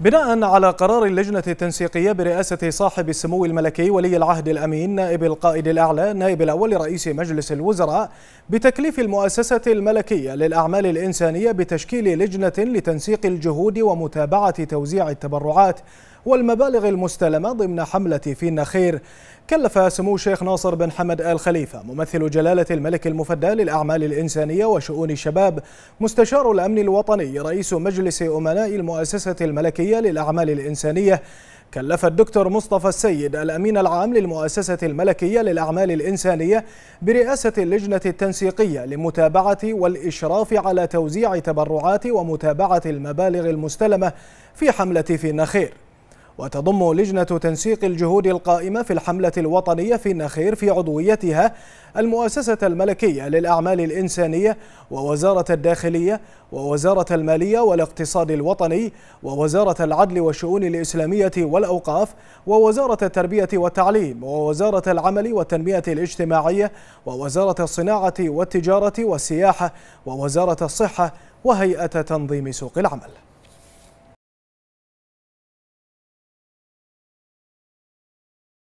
بناء على قرار اللجنة التنسيقية برئاسة صاحب السمو الملكي ولي العهد الأمين نائب القائد الأعلى نائب الأول رئيس مجلس الوزراء بتكليف المؤسسة الملكية للأعمال الإنسانية بتشكيل لجنة لتنسيق الجهود ومتابعة توزيع التبرعات والمبالغ المستلمة ضمن حملة في النخير كلف سمو الشيخ ناصر بن حمد آل خليفة ممثل جلالة الملك المفدى للأعمال الإنسانية وشؤون الشباب مستشار الأمن الوطني رئيس مجلس أمناء المؤسسة الملكية للأعمال الإنسانية كلف الدكتور مصطفى السيد الأمين العام للمؤسسة الملكية للأعمال الإنسانية برئاسة اللجنة التنسيقية لمتابعة والإشراف على توزيع تبرعات ومتابعة المبالغ المستلمة في حملة في النخير وتضم لجنة تنسيق الجهود القائمة في الحملة الوطنية في النخير في عضويتها المؤسسة الملكية للأعمال الإنسانية ووزارة الداخلية ووزارة المالية والاقتصاد الوطني ووزارة العدل والشؤون الإسلامية والأوقاف ووزارة التربية والتعليم ووزارة العمل والتنمية الاجتماعية ووزارة الصناعة والتجارة والسياحة ووزارة الصحة وهيئة تنظيم سوق العمل